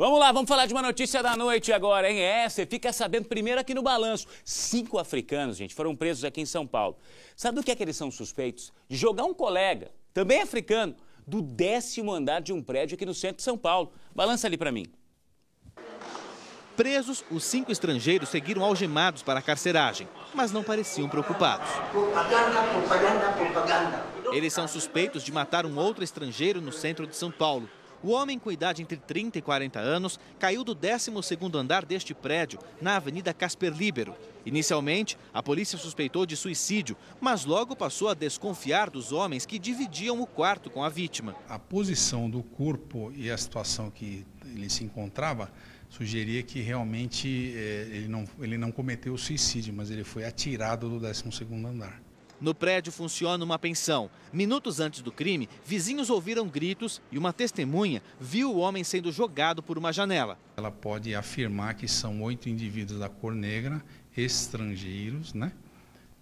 Vamos lá, vamos falar de uma notícia da noite agora, hein? É, você fica sabendo primeiro aqui no balanço. Cinco africanos, gente, foram presos aqui em São Paulo. Sabe do que é que eles são suspeitos? De jogar um colega, também africano, do décimo andar de um prédio aqui no centro de São Paulo. Balança ali para mim. Presos, os cinco estrangeiros seguiram algemados para a carceragem, mas não pareciam preocupados. Propaganda, propaganda, propaganda. Eles são suspeitos de matar um outro estrangeiro no centro de São Paulo. O homem com idade entre 30 e 40 anos caiu do 12º andar deste prédio, na Avenida Casper Libero. Inicialmente, a polícia suspeitou de suicídio, mas logo passou a desconfiar dos homens que dividiam o quarto com a vítima. A posição do corpo e a situação que ele se encontrava sugeria que realmente eh, ele, não, ele não cometeu o suicídio, mas ele foi atirado do 12º andar. No prédio funciona uma pensão. Minutos antes do crime, vizinhos ouviram gritos e uma testemunha viu o homem sendo jogado por uma janela. Ela pode afirmar que são oito indivíduos da cor negra, estrangeiros, né?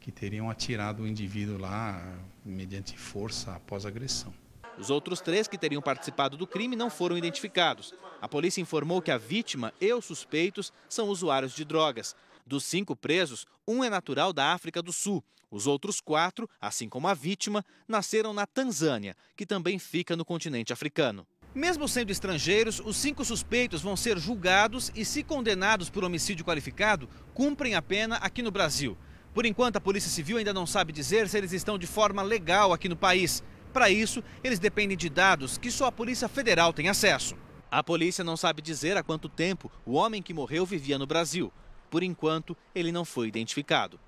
Que teriam atirado o indivíduo lá mediante força após agressão. Os outros três que teriam participado do crime não foram identificados. A polícia informou que a vítima e os suspeitos são usuários de drogas. Dos cinco presos, um é natural da África do Sul. Os outros quatro, assim como a vítima, nasceram na Tanzânia, que também fica no continente africano. Mesmo sendo estrangeiros, os cinco suspeitos vão ser julgados e, se condenados por homicídio qualificado, cumprem a pena aqui no Brasil. Por enquanto, a Polícia Civil ainda não sabe dizer se eles estão de forma legal aqui no país. Para isso, eles dependem de dados que só a Polícia Federal tem acesso. A polícia não sabe dizer há quanto tempo o homem que morreu vivia no Brasil. Por enquanto, ele não foi identificado.